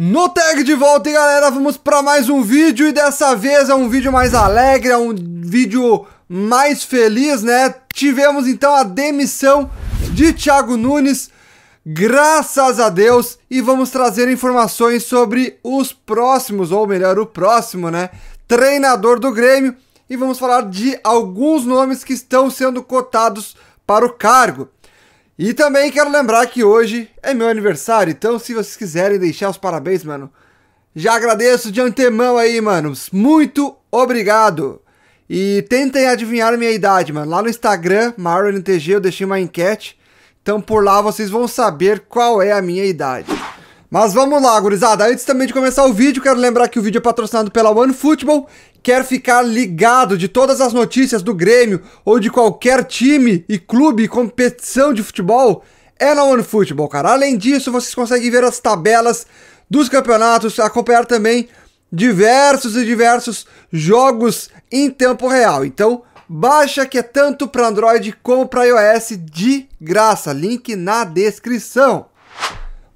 No tag de volta, e galera, vamos para mais um vídeo e dessa vez é um vídeo mais alegre, é um vídeo mais feliz, né? Tivemos então a demissão de Thiago Nunes, graças a Deus, e vamos trazer informações sobre os próximos, ou melhor, o próximo, né? Treinador do Grêmio, e vamos falar de alguns nomes que estão sendo cotados para o cargo. E também quero lembrar que hoje é meu aniversário, então se vocês quiserem deixar os parabéns, mano, já agradeço de antemão aí, mano. Muito obrigado. E tentem adivinhar minha idade, mano. Lá no Instagram, MarionTG, eu deixei uma enquete. Então por lá vocês vão saber qual é a minha idade. Mas vamos lá, gurizada. Antes também de começar o vídeo, quero lembrar que o vídeo é patrocinado pela OneFootball. Quer ficar ligado de todas as notícias do Grêmio ou de qualquer time e clube e competição de futebol? É na OneFootball, cara. Além disso, vocês conseguem ver as tabelas dos campeonatos, acompanhar também diversos e diversos jogos em tempo real. Então, baixa que é tanto para Android como para iOS de graça. Link na descrição.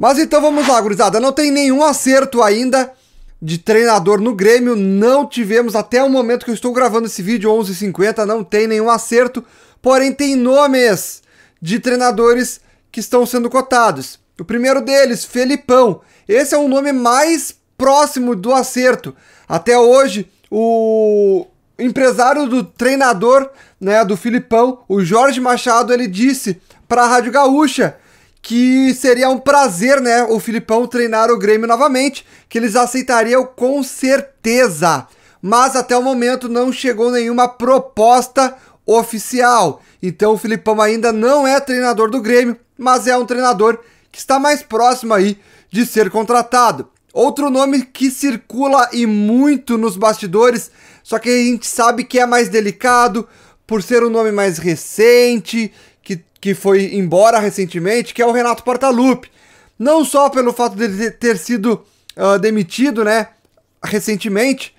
Mas então vamos lá, gurizada. Não tem nenhum acerto ainda de treinador no Grêmio. Não tivemos, até o momento que eu estou gravando esse vídeo, 11h50, não tem nenhum acerto. Porém, tem nomes de treinadores que estão sendo cotados. O primeiro deles, Felipão. Esse é o nome mais próximo do acerto. Até hoje, o empresário do treinador, né, do Filipão, o Jorge Machado, ele disse para a Rádio Gaúcha que seria um prazer, né, o Filipão treinar o Grêmio novamente, que eles aceitariam com certeza. Mas até o momento não chegou nenhuma proposta oficial. Então o Filipão ainda não é treinador do Grêmio, mas é um treinador que está mais próximo aí de ser contratado. Outro nome que circula e muito nos bastidores, só que a gente sabe que é mais delicado por ser um nome mais recente que, que foi embora recentemente, que é o Renato Portaluppi. Não só pelo fato dele ter sido uh, demitido, né? Recentemente.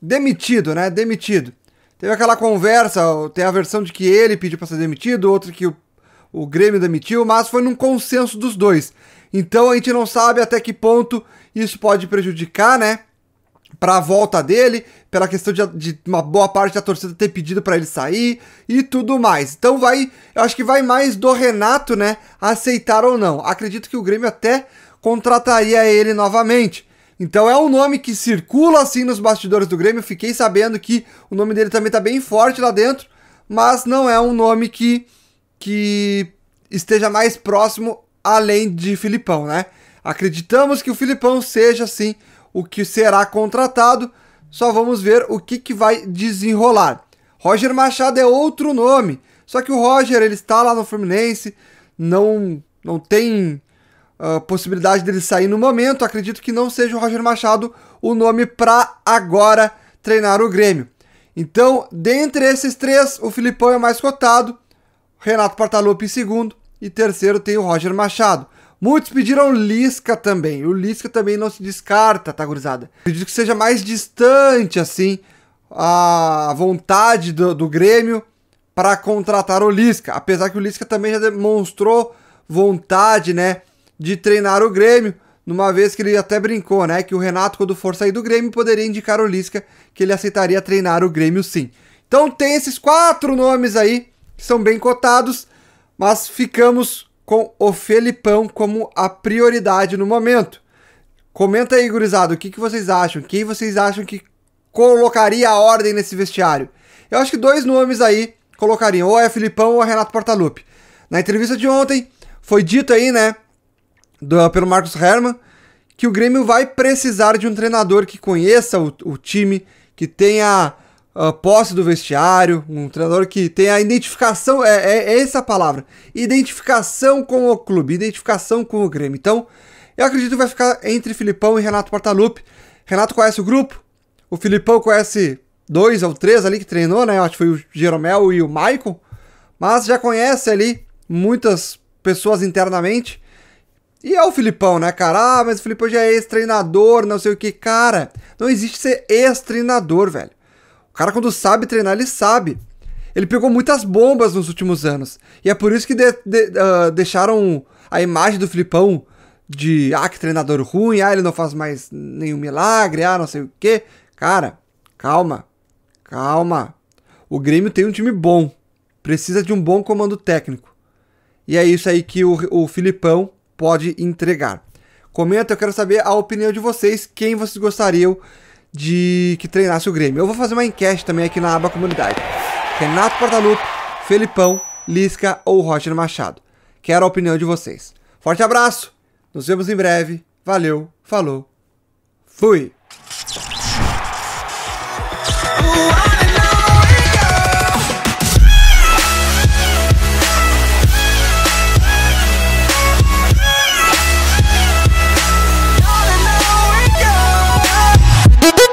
Demitido, né? Demitido. Teve aquela conversa, tem a versão de que ele pediu para ser demitido, outra que o, o Grêmio demitiu, mas foi num consenso dos dois. Então a gente não sabe até que ponto isso pode prejudicar, né? para a volta dele, pela questão de, de, uma boa parte da torcida ter pedido para ele sair e tudo mais. Então vai, eu acho que vai mais do Renato, né, aceitar ou não. Acredito que o Grêmio até contrataria ele novamente. Então é um nome que circula assim nos bastidores do Grêmio. Fiquei sabendo que o nome dele também tá bem forte lá dentro, mas não é um nome que que esteja mais próximo além de Filipão, né? Acreditamos que o Filipão seja sim o que será contratado, só vamos ver o que, que vai desenrolar. Roger Machado é outro nome, só que o Roger ele está lá no Fluminense, não, não tem uh, possibilidade dele sair no momento. Acredito que não seja o Roger Machado o nome para agora treinar o Grêmio. Então, dentre esses três, o Filipão é mais cotado, Renato Portaluppi em segundo e terceiro tem o Roger Machado. Muitos pediram Lisca também. O Lisca também não se descarta, tá, gurizada? Acredito que seja mais distante, assim, a vontade do, do Grêmio para contratar o Lisca. Apesar que o Lisca também já demonstrou vontade, né, de treinar o Grêmio. Numa vez que ele até brincou, né, que o Renato, quando for sair do Grêmio, poderia indicar o Lisca que ele aceitaria treinar o Grêmio sim. Então tem esses quatro nomes aí, que são bem cotados, mas ficamos com o Felipão como a prioridade no momento. Comenta aí, gurizada, o que, que vocês acham? Quem vocês acham que colocaria a ordem nesse vestiário? Eu acho que dois nomes aí colocariam, ou é Felipão ou é Renato Portaluppi. Na entrevista de ontem, foi dito aí, né, do, pelo Marcos Herman, que o Grêmio vai precisar de um treinador que conheça o, o time, que tenha uh, posse do vestiário, um treinador que tem a identificação, é, é, é, essa a palavra, identificação com o clube, identificação com o Grêmio. Então, eu acredito que vai ficar entre Filipão e Renato Portaluppi. Renato conhece o grupo, o Filipão conhece dois ou três ali que treinou, né? Eu acho que foi o Jeromel e o Maicon, mas já conhece ali muitas pessoas internamente. E é o Filipão, né, cara? Ah, mas o Filipão já é ex-treinador, não sei o que. Cara, não existe ser ex-treinador, velho. O cara, quando sabe treinar, ele sabe. Ele pegou muitas bombas nos últimos anos. E é por isso que de, de, uh, deixaram a imagem do Filipão de ah, que treinador ruim, ah, ele não faz mais nenhum milagre, ah, não sei o quê. Cara, calma. Calma. O Grêmio tem um time bom. Precisa de um bom comando técnico. E é isso aí que o, o Filipão pode entregar. Comenta, eu quero saber a opinião de vocês, quem vocês gostariam de que treinasse o Grêmio. Eu vou fazer uma enquete também aqui na aba comunidade. Renato Portaluppi, Felipão, Lisca ou Roger Machado. Quero a opinião de vocês. Forte abraço, nos vemos em breve. Valeu, falou, fui!